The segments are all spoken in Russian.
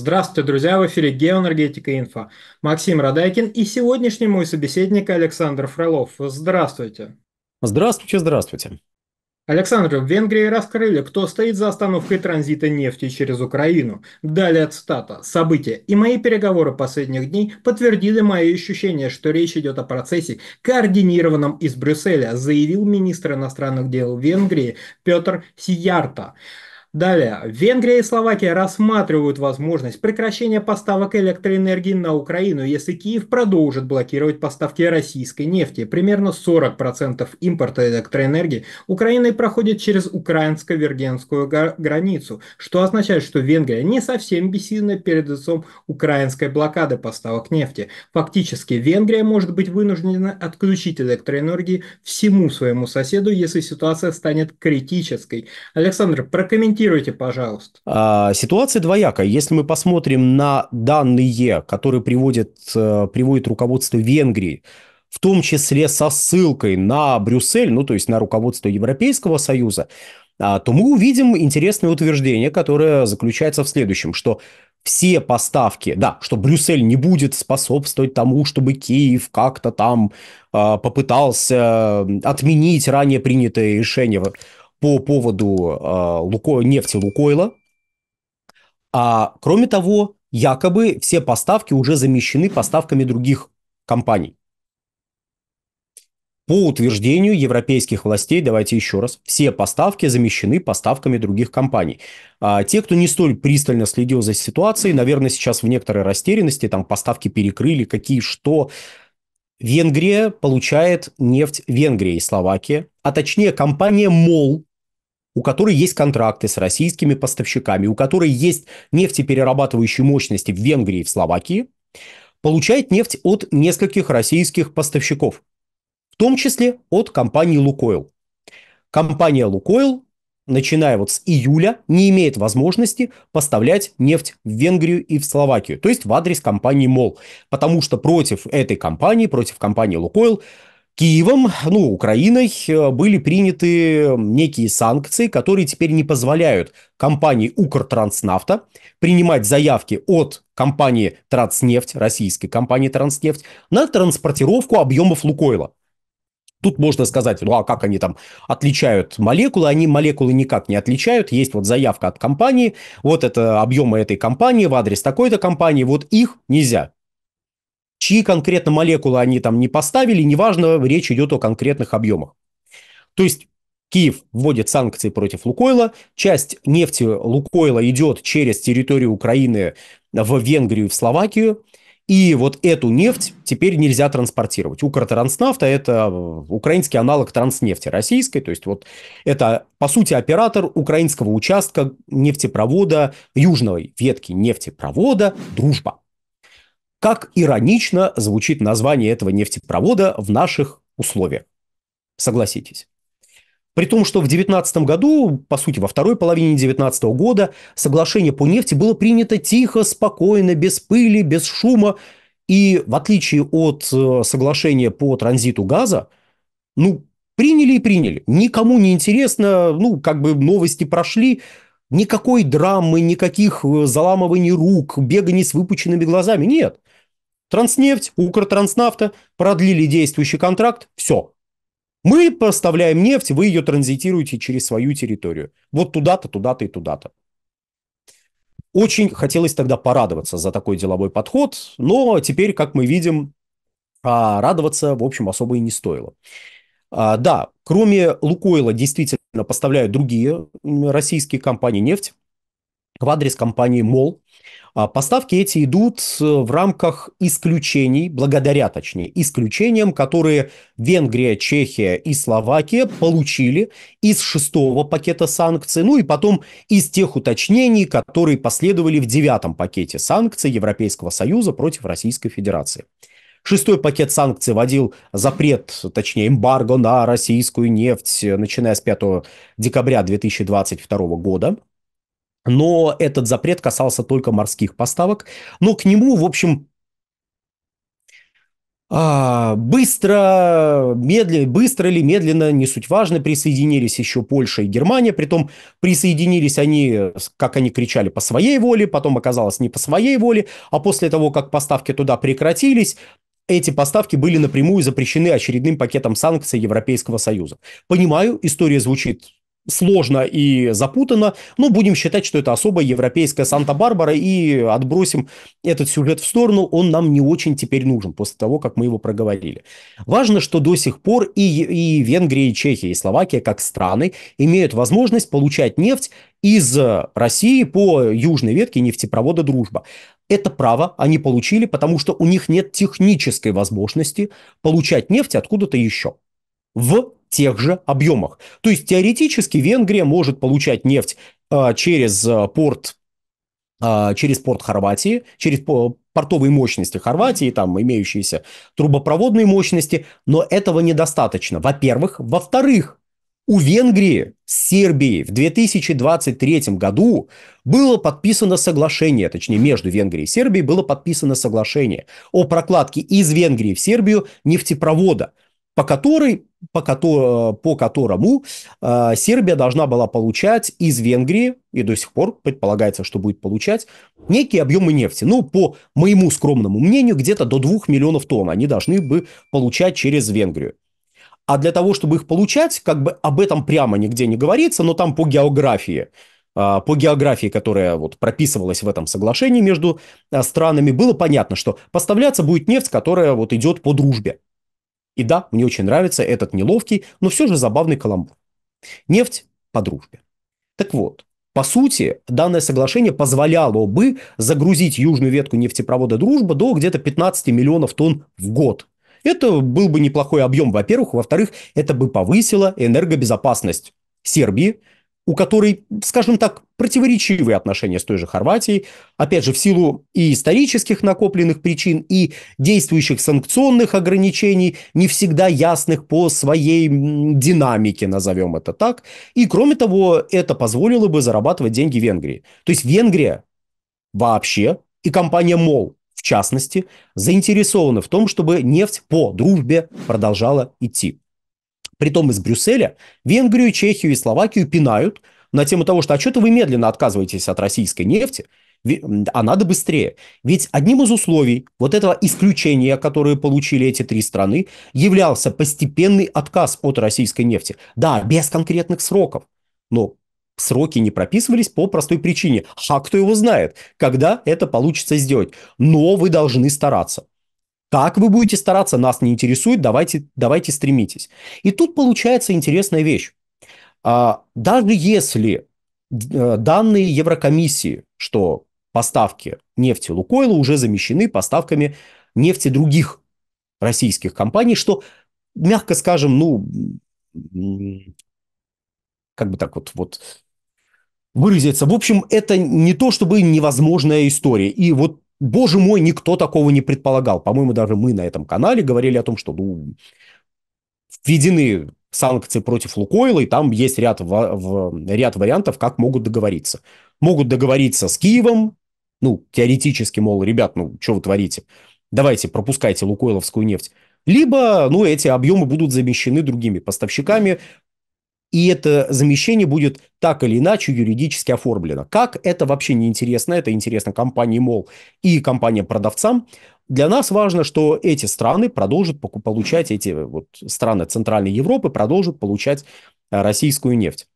Здравствуйте, друзья! В эфире «Геоэнергетика. Инфо». Максим Радайкин и сегодняшний мой собеседник Александр Фролов. Здравствуйте! Здравствуйте, здравствуйте! Александр, в Венгрии раскрыли, кто стоит за остановкой транзита нефти через Украину. Далее цитата. События и мои переговоры последних дней подтвердили мои ощущения, что речь идет о процессе, координированном из Брюсселя, заявил министр иностранных дел Венгрии Петр Сиярта. Далее. Венгрия и Словакия рассматривают возможность прекращения поставок электроэнергии на Украину, если Киев продолжит блокировать поставки российской нефти. Примерно 40% импорта электроэнергии Украины проходит через украинско-вергенскую границу, что означает, что Венгрия не совсем бессильна перед лицом украинской блокады поставок нефти. Фактически Венгрия может быть вынуждена отключить электроэнергии всему своему соседу, если ситуация станет критической. Александр, прокомментируй прокомментируйте, пожалуйста. А, ситуация двоякая. Если мы посмотрим на данные, которые приводит, э, приводит руководство Венгрии, в том числе со ссылкой на Брюссель, ну то есть на руководство Европейского Союза, а, то мы увидим интересное утверждение, которое заключается в следующем, что все поставки, да, что Брюссель не будет способствовать тому, чтобы Киев как-то там э, попытался отменить ранее принятое решение по поводу э, Луко... нефти Лукойла. А кроме того, якобы все поставки уже замещены поставками других компаний. По утверждению европейских властей, давайте еще раз, все поставки замещены поставками других компаний. А те, кто не столь пристально следил за ситуацией, наверное, сейчас в некоторой растерянности, там поставки перекрыли, какие что. Венгрия получает нефть Венгрии и Словакии, а точнее компания МОЛ, у которой есть контракты с российскими поставщиками, у которой есть нефтеперерабатывающие мощности в Венгрии и в Словакии, получает нефть от нескольких российских поставщиков, в том числе от компании «Лукойл». Компания «Лукойл», начиная вот с июля, не имеет возможности поставлять нефть в Венгрию и в Словакию, то есть в адрес компании «Мол», потому что против этой компании, против компании «Лукойл» Киевом, ну, Украиной э, были приняты некие санкции, которые теперь не позволяют компании Укртранснафта принимать заявки от компании Транснефть, российской компании Транснефть, на транспортировку объемов Лукойла. Тут можно сказать, ну а как они там отличают молекулы? Они молекулы никак не отличают. Есть вот заявка от компании, вот это объемы этой компании в адрес такой-то компании, вот их нельзя чьи конкретно молекулы они там не поставили, неважно, речь идет о конкретных объемах. То есть Киев вводит санкции против Лукойла, часть нефти Лукойла идет через территорию Украины в Венгрию и в Словакию, и вот эту нефть теперь нельзя транспортировать. Укртранснафта – это э, украинский аналог транснефти российской. То есть вот это, по сути, оператор украинского участка нефтепровода, южной ветки нефтепровода «Дружба». Как иронично звучит название этого нефтепровода в наших условиях. Согласитесь. При том, что в 2019 году, по сути, во второй половине 2019 года, соглашение по нефти было принято тихо, спокойно, без пыли, без шума. И в отличие от э, соглашения по транзиту газа, ну, приняли и приняли. Никому не интересно, ну, как бы новости прошли, никакой драмы, никаких э, заламываний рук, беганий с выпученными глазами, нет. Транснефть, Укртранснафта продлили действующий контракт, все. Мы поставляем нефть, вы ее транзитируете через свою территорию. Вот туда-то, туда-то и туда-то. Очень хотелось тогда порадоваться за такой деловой подход, но теперь, как мы видим, а, радоваться, в общем, особо и не стоило. А, да, кроме Лукойла действительно поставляют другие российские компании нефть в адрес компании МОЛ. А, поставки эти идут э, в рамках исключений, благодаря, точнее, исключениям, которые Венгрия, Чехия и Словакия получили из шестого пакета санкций, ну и потом из тех уточнений, которые последовали в девятом пакете санкций Европейского Союза против Российской Федерации. Шестой пакет санкций вводил запрет, точнее эмбарго на российскую нефть, э, начиная с 5 декабря 2022 года но этот запрет касался только морских поставок. Но к нему, в общем, а, быстро, медленно, быстро или медленно, не суть важно, присоединились еще Польша и Германия. Притом присоединились они, э, как они кричали, по своей воле, потом оказалось не по своей воле, а после того, как поставки туда прекратились, эти поставки были напрямую запрещены очередным пакетом санкций Европейского Союза. Понимаю, история звучит сложно и запутано. Но будем считать, что это особая европейская Санта-Барбара и отбросим этот сюжет в сторону. Он нам не очень теперь нужен после того, как мы его проговорили. Важно, что до сих пор и, и Венгрия, и Чехия, и Словакия как страны имеют возможность получать нефть из России по южной ветке нефтепровода «Дружба». Это право они получили, потому что у них нет технической возможности получать нефть откуда-то еще в тех же объемах. То есть теоретически Венгрия может получать нефть э, через э, порт э, через порт Хорватии, через портовые мощности Хорватии, там имеющиеся трубопроводные мощности, но этого недостаточно. Во-первых. Во-вторых, у Венгрии с Сербией в 2023 году было подписано соглашение, точнее между Венгрией и Сербией было подписано соглашение о прокладке из Венгрии в Сербию нефтепровода – по которой по, кото, по которому э, Сербия должна была получать из Венгрии, и до сих пор предполагается, что будет получать, некие объемы нефти. Ну, по моему скромному мнению, где-то до 2 миллионов тонн они должны бы получать через Венгрию. А для того, чтобы их получать, как бы об этом прямо нигде не говорится, но там по географии, э, по географии, которая вот прописывалась в этом соглашении между э, странами, было понятно, что поставляться будет нефть, которая вот идет по дружбе. И да, мне очень нравится этот неловкий, но все же забавный каламбур. Нефть по дружбе. Так вот, по сути, данное соглашение позволяло бы загрузить южную ветку нефтепровода «Дружба» до где-то 15 миллионов тонн в год. Это был бы неплохой объем, во-первых. Во-вторых, это бы повысило энергобезопасность Сербии, у которой, скажем так, противоречивые отношения с той же Хорватией, опять же, в силу и исторических накопленных причин, и действующих санкционных ограничений, не всегда ясных по своей динамике, назовем это так. И, кроме того, это позволило бы зарабатывать деньги Венгрии. То есть Венгрия вообще и компания МОЛ в частности, заинтересованы в том, чтобы нефть по дружбе продолжала идти. Притом из Брюсселя Венгрию, Чехию и Словакию пинают на тему того, что «А отчеты вы медленно отказываетесь от российской нефти, а надо быстрее. Ведь одним из условий вот этого исключения, которое получили эти три страны, являлся постепенный отказ от российской нефти. Да, без конкретных сроков, но сроки не прописывались по простой причине. А кто его знает, когда это получится сделать. Но вы должны стараться. Как вы будете стараться, нас не интересует, давайте, давайте стремитесь. И тут получается интересная вещь. А, даже если э, данные Еврокомиссии, что поставки нефти Лукойла уже замещены поставками нефти других российских компаний, что, мягко скажем, ну, как бы так вот, вот выразиться. В общем, это не то чтобы невозможная история. И вот боже мой, никто такого не предполагал. По-моему, даже мы на этом канале говорили о том, что ну, введены санкции против Лукойла, и там есть ряд, в, в, ряд вариантов, как могут договориться. Могут договориться с Киевом, ну, теоретически, мол, ребят, ну, что вы творите? Давайте, пропускайте лукойловскую нефть. Либо, ну, эти объемы будут замещены другими поставщиками, и это замещение будет так или иначе юридически оформлено. Как это вообще не интересно, это интересно компании МОЛ и компаниям-продавцам. Для нас важно, что эти страны продолжат получать, эти вот страны Центральной Европы продолжат получать э, российскую нефть.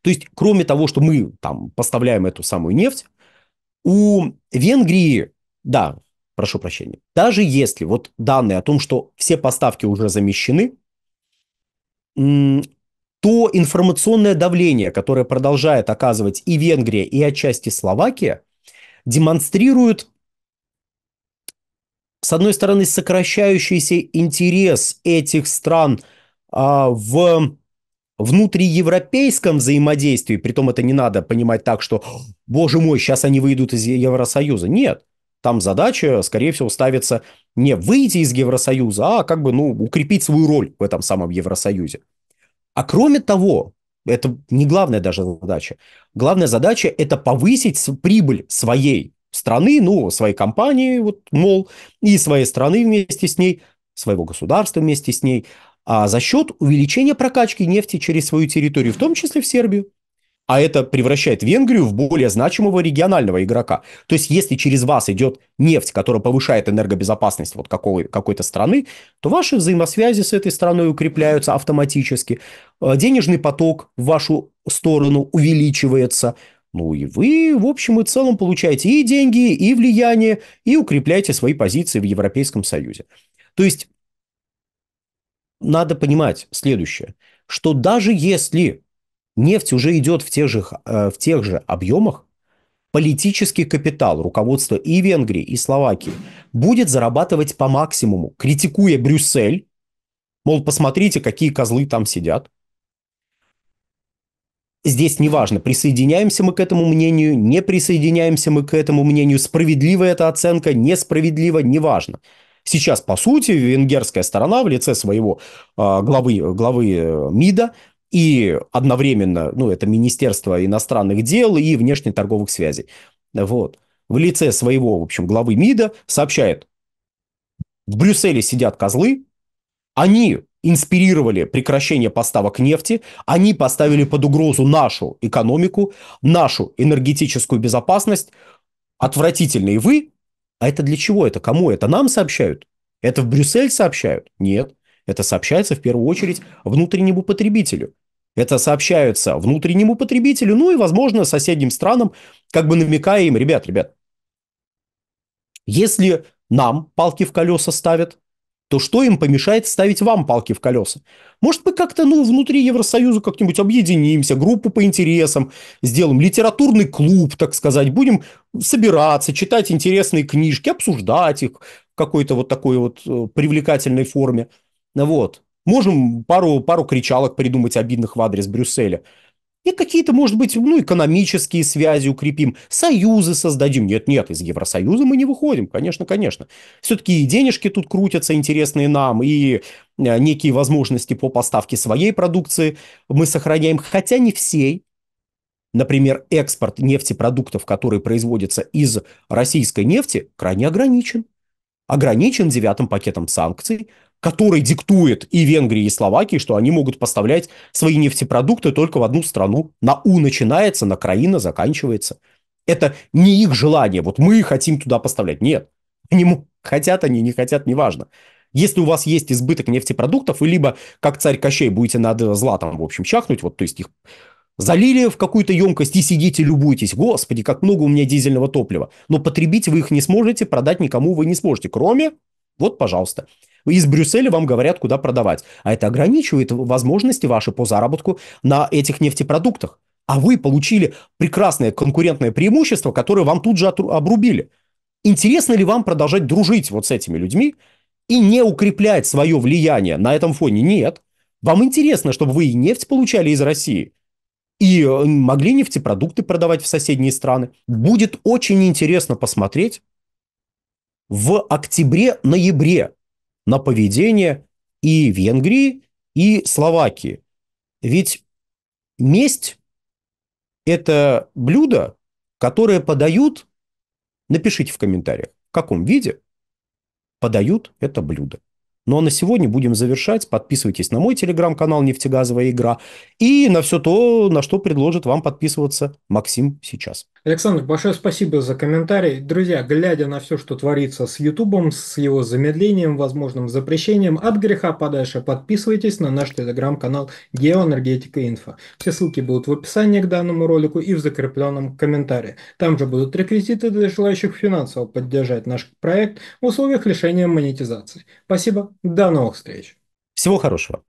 То есть, кроме того, что мы там поставляем эту самую нефть, у Венгрии, да, прошу прощения, даже если вот данные о том, что все поставки уже замещены, то информационное давление, которое продолжает оказывать и Венгрия, и отчасти Словакия, демонстрирует, с одной стороны, сокращающийся интерес этих стран а, в внутриевропейском взаимодействии, притом это не надо понимать так, что, боже мой, сейчас они выйдут из Евросоюза. Нет, там задача, скорее всего, ставится не выйти из Евросоюза, а как бы, ну, укрепить свою роль в этом самом Евросоюзе. А кроме того, это не главная даже задача. Главная задача – это повысить прибыль своей страны, ну, своей компании, вот, мол, и своей страны вместе с ней, своего государства вместе с ней, а за счет увеличения прокачки нефти через свою территорию, в том числе в Сербию а это превращает Венгрию в более значимого регионального игрока. То есть, если через вас идет нефть, которая повышает энергобезопасность вот какой, какой-то страны, то ваши взаимосвязи с этой страной укрепляются автоматически, э, денежный поток в вашу сторону увеличивается, ну и вы, в общем и целом, получаете и деньги, и влияние, и укрепляете свои позиции в Европейском Союзе. То есть, надо понимать следующее, что даже если нефть уже идет в тех же, э, в тех же объемах, политический капитал руководства и Венгрии, и Словакии будет зарабатывать по максимуму, критикуя Брюссель, мол, посмотрите, какие козлы там сидят. Здесь неважно, присоединяемся мы к этому мнению, не присоединяемся мы к этому мнению, справедлива эта оценка, несправедлива, неважно. Сейчас, по сути, венгерская сторона в лице своего э, главы, главы э, МИДа и одновременно, ну, это Министерство иностранных дел и внешнеторговых связей. Вот. В лице своего, в общем, главы МИДа сообщает, в Брюсселе сидят козлы, они инспирировали прекращение поставок нефти, они поставили под угрозу нашу экономику, нашу энергетическую безопасность. Отвратительные вы. А это для чего это? Кому это? Нам сообщают? Это в Брюссель сообщают? Нет. Это сообщается в первую очередь внутреннему потребителю. Это сообщается внутреннему потребителю, ну и, возможно, соседним странам, как бы намекая им, ребят, ребят, если нам палки в колеса ставят, то что им помешает ставить вам палки в колеса? Может, мы как-то ну, внутри Евросоюза как-нибудь объединимся, группу по интересам сделаем, литературный клуб, так сказать, будем собираться, читать интересные книжки, обсуждать их в какой-то вот такой вот э, привлекательной форме. Вот. Можем пару, пару кричалок придумать обидных в адрес Брюсселя. И какие-то, может быть, ну, экономические связи укрепим, союзы создадим. Нет, нет, из Евросоюза мы не выходим, конечно, конечно. Все-таки и денежки тут крутятся интересные нам, и э, некие возможности по поставке своей продукции мы сохраняем, хотя не всей. Например, экспорт нефтепродуктов, которые производятся из российской нефти, крайне ограничен. Ограничен девятым пакетом санкций, который диктует и Венгрии, и Словакии, что они могут поставлять свои нефтепродукты только в одну страну. На У начинается, на краина заканчивается. Это не их желание. Вот мы хотим туда поставлять. Нет. Они хотят, они не хотят, неважно. Если у вас есть избыток нефтепродуктов, вы либо, как царь Кощей, будете над златом, в общем, чахнуть, вот, то есть их залили в какую-то емкость и сидите, любуйтесь, Господи, как много у меня дизельного топлива. Но потребить вы их не сможете, продать никому вы не сможете, кроме... Вот, пожалуйста из Брюсселя вам говорят, куда продавать. А это ограничивает возможности ваши по заработку на этих нефтепродуктах. А вы получили прекрасное конкурентное преимущество, которое вам тут же обрубили. Интересно ли вам продолжать дружить вот с этими людьми и не укреплять свое влияние на этом фоне? Нет. Вам интересно, чтобы вы и нефть получали из России, и э, могли нефтепродукты продавать в соседние страны. Будет очень интересно посмотреть в октябре-ноябре, на поведение и Венгрии, и Словакии. Ведь месть – это блюдо, которое подают, напишите в комментариях, в каком виде подают это блюдо. Ну а на сегодня будем завершать. Подписывайтесь на мой телеграм-канал «Нефтегазовая игра» и на все то, на что предложит вам подписываться Максим сейчас. Александр, большое спасибо за комментарий. Друзья, глядя на все, что творится с Ютубом, с его замедлением, возможным запрещением, от греха подальше подписывайтесь на наш телеграм-канал Геоэнергетика Инфо. Все ссылки будут в описании к данному ролику и в закрепленном комментарии. Там же будут реквизиты для желающих финансово поддержать наш проект в условиях лишения монетизации. Спасибо, до новых встреч. Всего хорошего.